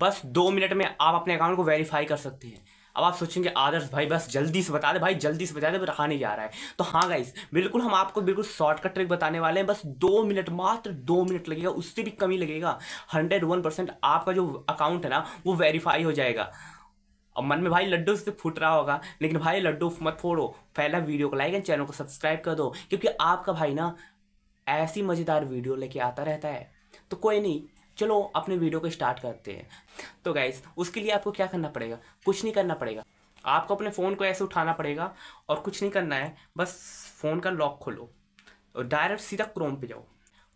बस दो मिनट में आप अपने अकाउंट को वेरीफाई कर सकते हैं अब आप सोचेंगे आदर्श भाई बस जल्दी से बता दे भाई जल्दी से बता दे रखा नहीं जा रहा है तो हाँ गाइस बिल्कुल हम आपको बिल्कुल शॉर्टकट ट्रिक बताने वाले हैं बस दो मिनट मात्र दो मिनट लगेगा उससे भी कमी लगेगा हंड्रेड वन परसेंट आपका जो अकाउंट है ना वो वेरीफाई हो जाएगा अब मन में भाई लड्डू से फूट रहा होगा लेकिन भाई लड्डू मत फोड़ो पहला वीडियो को लाइक एंड चैनल को सब्सक्राइब कर दो क्योंकि आपका भाई ना ऐसी मज़ेदार वीडियो लेके आता रहता है तो कोई नहीं चलो अपने वीडियो को स्टार्ट करते हैं तो गाइज उसके लिए आपको क्या करना पड़ेगा कुछ नहीं करना पड़ेगा आपको अपने फ़ोन को ऐसे उठाना पड़ेगा और कुछ नहीं करना है बस फ़ोन का लॉक खोलो और डायरेक्ट सीधा क्रोम पे जाओ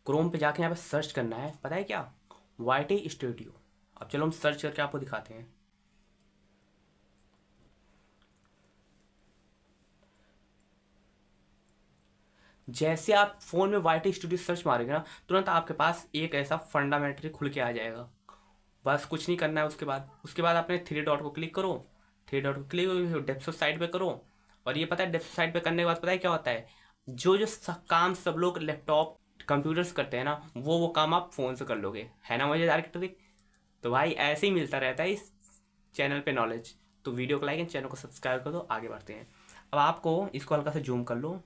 क्रोम पे जाके यहाँ पर सर्च करना है पता है क्या वाई स्टूडियो अब चलो हम सर्च करके आपको दिखाते हैं जैसे आप फ़ोन में वाई टी स्टूडियो सर्च मारोगे ना तुरंत आपके पास एक ऐसा फंडामेंट्री खुल के आ जाएगा बस कुछ नहीं करना है उसके बाद उसके बाद आपने थ्री डॉट को क्लिक करो थ्री डॉट को क्लिक करो डेप्सो साइड पर करो और ये पता है डेप्सो साइड पर करने के बाद पता है क्या होता है जो जो काम सब लोग लैपटॉप कंप्यूटर्स करते हैं ना वो वो काम आप फ़ोन से कर लोगे है ना मज़ेदार की ट्रिक तो भाई ऐसे ही मिलता रहता है इस चैनल पे नॉलेज तो वीडियो को लाइक एंड चैनल को सब्सक्राइब कर दो आगे बढ़ते हैं अब आपको इसको हल्का सा जूम कर लो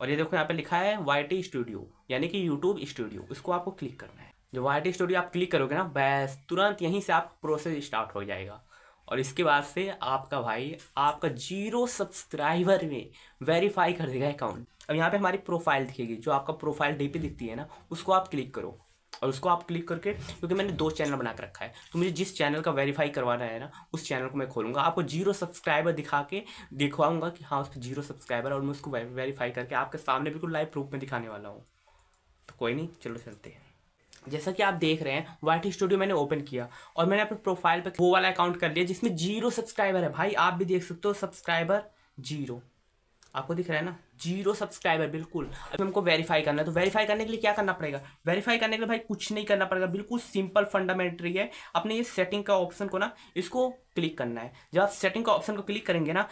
और ये देखो यहाँ पे लिखा है वाई स्टूडियो यानी कि यूट्यूब स्टूडियो इसको आपको क्लिक करना है जो वाई स्टूडियो आप क्लिक करोगे ना बस तुरंत यहीं से आप प्रोसेस स्टार्ट हो जाएगा और इसके बाद से आपका भाई आपका जीरो सब्सक्राइबर में वेरीफाई कर देगा अकाउंट अब यहाँ पे हमारी प्रोफाइल दिखेगी जो आपका प्रोफाइल डी दिखती है ना उसको आप क्लिक करो और उसको आप क्लिक करके क्योंकि मैंने दो चैनल बना कर रखा है तो मुझे जिस चैनल का वेरीफाई करवाना है ना उस चैनल को मैं खोलूँगा आपको जीरो सब्सक्राइबर दिखा के दिखवाऊँगा कि हाँ उस पर जीरो सब्सक्राइबर और मैं उसको वेरीफाई करके आपके सामने बिल्कुल लाइव प्रूफ में दिखाने वाला हूँ तो कोई नहीं चलो चलते हैं जैसा कि आप देख रहे हैं वाइट स्टूडियो मैंने ओपन किया और मैंने अपने प्रोफाइल पर वो वाला अकाउंट कर लिया जिसमें जीरो सब्सक्राइबर है भाई आप भी देख सकते हो सब्सक्राइबर जीरो आपको दिख रहा है ना जीरो सब्सक्राइबर बिल्कुल अभी हमको वेरीफाई करना है तो वेरीफाई करने के लिए क्या करना पड़ेगा वेरीफाई करने के लिए भाई कुछ नहीं करना पड़ेगा बिल्कुल सिंपल फंडामेंट्री है अपने ये सेटिंग का ऑप्शन को ना इसको क्लिक करना है जब आप सेटिंग का ऑप्शन को क्लिक करेंगे ना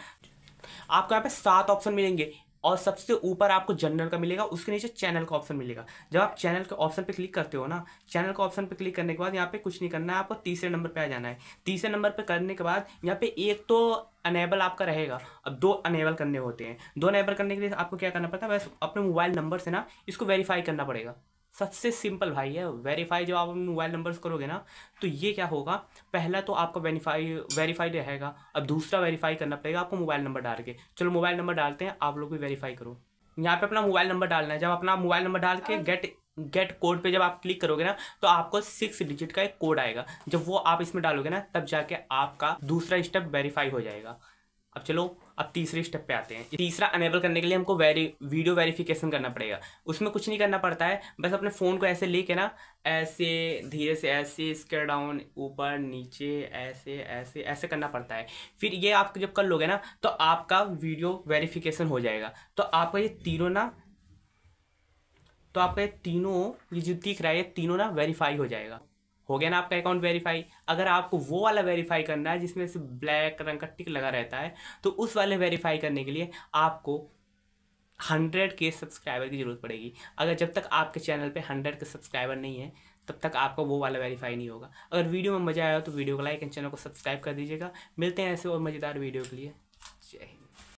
आपको यहाँ पे सात ऑप्शन मिलेंगे और सबसे ऊपर आपको जनरल का मिलेगा उसके नीचे चैनल का ऑप्शन मिलेगा जब आप चैनल के ऑप्शन पे क्लिक करते हो ना चैनल का ऑप्शन पे क्लिक करने के बाद यहाँ पे कुछ नहीं करना है आपको तीसरे नंबर पे आ जाना है तीसरे नंबर पे करने के बाद यहाँ पे एक तो अनेबल आपका रहेगा अब दो अनेबल करने होते हैं दो अनेबल करने के लिए आपको क्या करना पड़ता है बस अपने मोबाइल नंबर से ना इसको वेरीफाई करना पड़ेगा सबसे सिंपल भाई है वेरीफाई जब आप मोबाइल नंबर्स करोगे ना तो ये क्या होगा पहला तो आपका वेरीफाई वेरीफाइड रहेगा अब दूसरा वेरीफाई करना पड़ेगा आपको मोबाइल नंबर डाल के चलो मोबाइल नंबर डालते हैं आप लोग भी वेरीफाई करो यहाँ पे अपना मोबाइल नंबर डालना है जब अपना मोबाइल नंबर डाल के गेट गेट कोड पे जब आप क्लिक करोगे ना तो आपको सिक्स डिजिट का एक कोड आएगा जब वो आप इसमें डालोगे ना तब जाके आपका दूसरा स्टेप वेरीफाई हो जाएगा अब चलो अब तीसरे स्टेप पे आते हैं तीसरा अनेबल करने के लिए हमको वेरी वीडियो वेरिफिकेशन करना पड़ेगा उसमें कुछ नहीं करना पड़ता है बस अपने फ़ोन को ऐसे लेके ना ऐसे धीरे से ऐसे इसके डाउन ऊपर नीचे ऐसे ऐसे ऐसे करना पड़ता है फिर ये आप जब कर लोगे ना तो आपका वीडियो वेरीफिकेशन हो जाएगा तो आपका ये तीनों ना तो आपका ये तीनों ये जो दिख रहा है ये तीनों ना वेरीफाई हो जाएगा हो गया ना आपका अकाउंट वेरीफाई अगर आपको वो वाला वेरीफाई करना है जिसमें से ब्लैक रंग का टिक लगा रहता है तो उस वाले वेरीफाई करने के लिए आपको हंड्रेड के सब्सक्राइबर की ज़रूरत पड़ेगी अगर जब तक आपके चैनल पे हंड्रेड के सब्सक्राइबर नहीं है तब तक आपका वो वाला वेरीफाई नहीं होगा अगर वीडियो में मज़ा आया तो वीडियो को लाइक एंड चैनल को सब्सक्राइब कर दीजिएगा मिलते हैं ऐसे और मज़ेदार वीडियो के लिए जय हिंद